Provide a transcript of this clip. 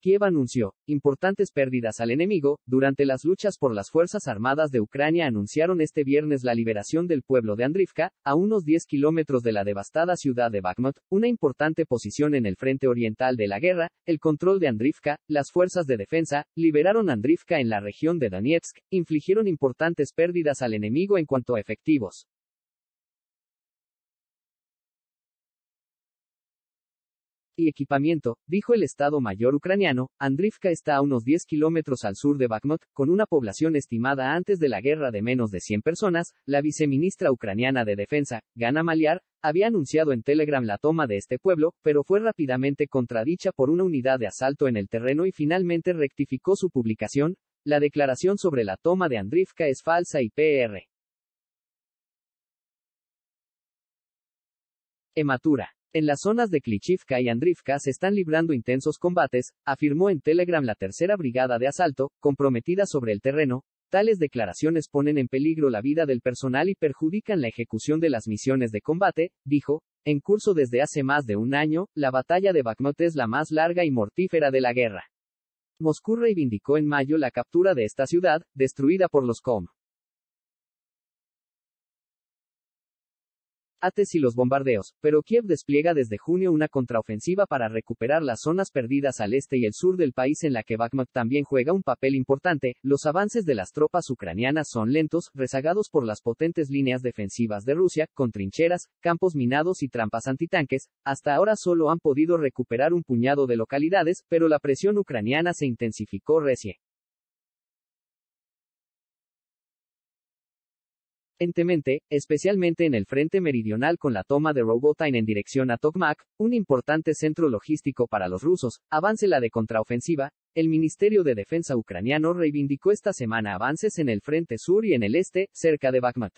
Kiev anunció importantes pérdidas al enemigo. Durante las luchas por las Fuerzas Armadas de Ucrania anunciaron este viernes la liberación del pueblo de Andrivka, a unos 10 kilómetros de la devastada ciudad de Bakhmut, una importante posición en el frente oriental de la guerra, el control de Andrivka, las fuerzas de defensa, liberaron Andrivka en la región de Donetsk, infligieron importantes pérdidas al enemigo en cuanto a efectivos, y equipamiento, dijo el Estado Mayor ucraniano, Andrivka está a unos 10 kilómetros al sur de Bakhmut, con una población estimada antes de la guerra de menos de 100 personas, la viceministra ucraniana de Defensa, Gana Maliar, había anunciado en Telegram la toma de este pueblo, pero fue rápidamente contradicha por una unidad de asalto en el terreno y finalmente rectificó su publicación, la declaración sobre la toma de Andrivka es falsa y PR. Ematura. En las zonas de Klichivka y Andrivka se están librando intensos combates, afirmó en Telegram la tercera brigada de asalto, comprometida sobre el terreno. Tales declaraciones ponen en peligro la vida del personal y perjudican la ejecución de las misiones de combate, dijo. En curso desde hace más de un año, la batalla de Bakhmut es la más larga y mortífera de la guerra. Moscú reivindicó en mayo la captura de esta ciudad, destruida por los COM. ates y los bombardeos, pero Kiev despliega desde junio una contraofensiva para recuperar las zonas perdidas al este y el sur del país en la que Bakhmut también juega un papel importante. Los avances de las tropas ucranianas son lentos, rezagados por las potentes líneas defensivas de Rusia, con trincheras, campos minados y trampas antitanques. Hasta ahora solo han podido recuperar un puñado de localidades, pero la presión ucraniana se intensificó recién. Entemente, especialmente en el frente meridional con la toma de Robotain en dirección a Tokmak, un importante centro logístico para los rusos, avance la de contraofensiva, el Ministerio de Defensa ucraniano reivindicó esta semana avances en el frente sur y en el este, cerca de Bakhmut.